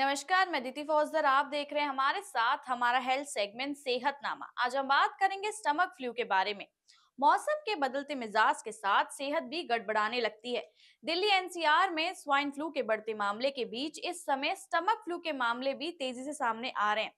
नमस्कार मैं दीति फौजदर आप देख रहे हैं हमारे साथ हमारा हेल्थ सेगमेंट सेहतनामा आज हम बात करेंगे स्टमक फ्लू के बारे में मौसम के बदलते मिजाज के साथ सेहत भी गड़बड़ाने लगती है दिल्ली एनसीआर में स्वाइन फ्लू के बढ़ते मामले के बीच इस समय स्टमक फ्लू के मामले भी तेजी से सामने आ रहे हैं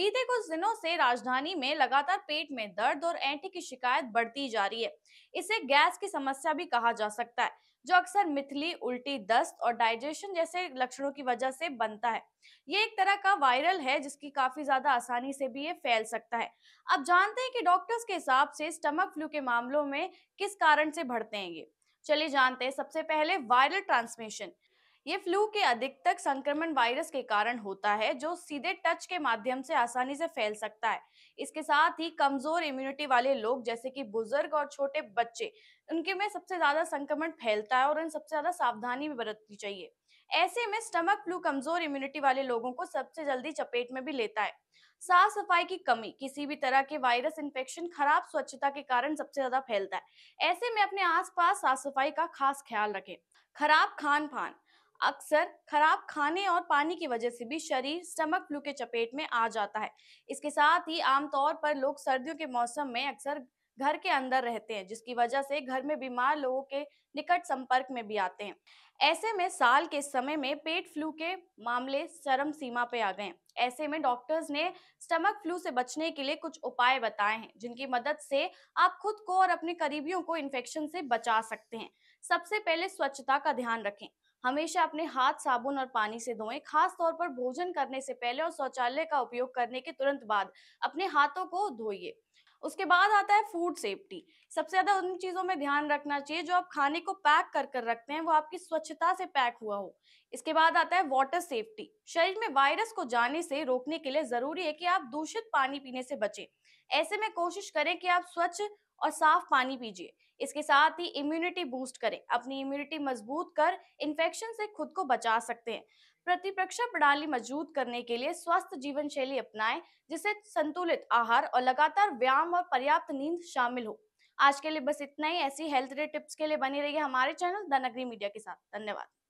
बीते कुछ दिनों से राजधानी में लगातार पेट में दर्द और एंटी की शिकायत बढ़ती जा रही है इसे गैस की समस्या भी कहा जा सकता है जो अक्सर मिथली उल्टी दस्त और डाइजेशन जैसे लक्षणों की वजह से बनता है ये एक तरह का वायरल है जिसकी काफी ज्यादा आसानी से भी ये फैल सकता है अब जानते हैं कि डॉक्टर्स के हिसाब से स्टमक फ्लू के मामलों में किस कारण से बढ़ते हैं ये चलिए जानते हैं सबसे पहले वायरल ट्रांसमिशन ये फ्लू के अधिकतर संक्रमण वायरस के कारण होता है जो सीधे टच के माध्यम से आसानी से फैल सकता है इसके साथ ही कमजोर इम्यूनिटी वाले लोग जैसे कि बुजुर्ग और छोटे बच्चे उनके में सबसे ज्यादा संक्रमण फैलता है और उन सबसे ज्यादा सावधानी भी बरतनी चाहिए ऐसे में स्टमक फ्लू कमजोर इम्यूनिटी वाले लोगों को सबसे जल्दी चपेट में भी लेता है साफ सफाई की कमी किसी भी तरह के वायरस इन्फेक्शन खराब स्वच्छता के कारण सबसे ज्यादा फैलता है ऐसे में अपने आसपास साफ सफाई का खास ख्याल रखें खराब खान पान अक्सर खराब खाने और पानी की वजह से भी शरीर स्टमक फ्लू के चपेट में आ जाता है इसके साथ ही आमतौर पर लोग सर्दियों के मौसम में अक्सर घर के अंदर रहते हैं जिसकी वजह से घर में बीमार लोगों के निकट संपर्क में भी आते हैं ऐसे में साल के समय में पेट फ्लू के मामले चरम सीमा पे आ गए हैं ऐसे में डॉक्टर्स ने स्टमक फ्लू से बचने के लिए कुछ उपाय बताए हैं जिनकी मदद से आप खुद को और अपने करीबियों को इन्फेक्शन से बचा सकते हैं सबसे पहले स्वच्छता का ध्यान रखें हमेशा अपने हाथ साबुन और पानी से धोएं खास तौर पर भोजन करने से पहले और शौचालय का उपयोग करने के तुरंत बाद अपने हाथों को धोइए उसके बाद आता है फूड सेफ्टी सबसे ज्यादा उन चीजों में ध्यान रखना चाहिए जो आप खाने को पैक कर कर रखते हैं वो आपकी स्वच्छता से पैक हुआ हो इसके बाद आता है वाटर सेफ्टी शरीर में वायरस को जाने से रोकने के लिए जरूरी है कि आप दूषित पानी पीने से बचें ऐसे में कोशिश करें कि आप स्वच्छ और साफ पानी पीजिए इसके साथ ही इम्यूनिटी बूस्ट करें अपनी इम्यूनिटी मजबूत कर इन्फेक्शन से खुद को बचा सकते हैं प्रतिरक्षा प्रणाली मजबूत करने के लिए स्वस्थ जीवन शैली अपनाएं जिससे संतुलित आहार और लगातार व्यायाम और पर्याप्त नींद शामिल हो आज के लिए बस इतना ही ऐसी हेल्थ रेट टिप्स के लिए बनी रहिए हमारे चैनल द नगरी मीडिया के साथ धन्यवाद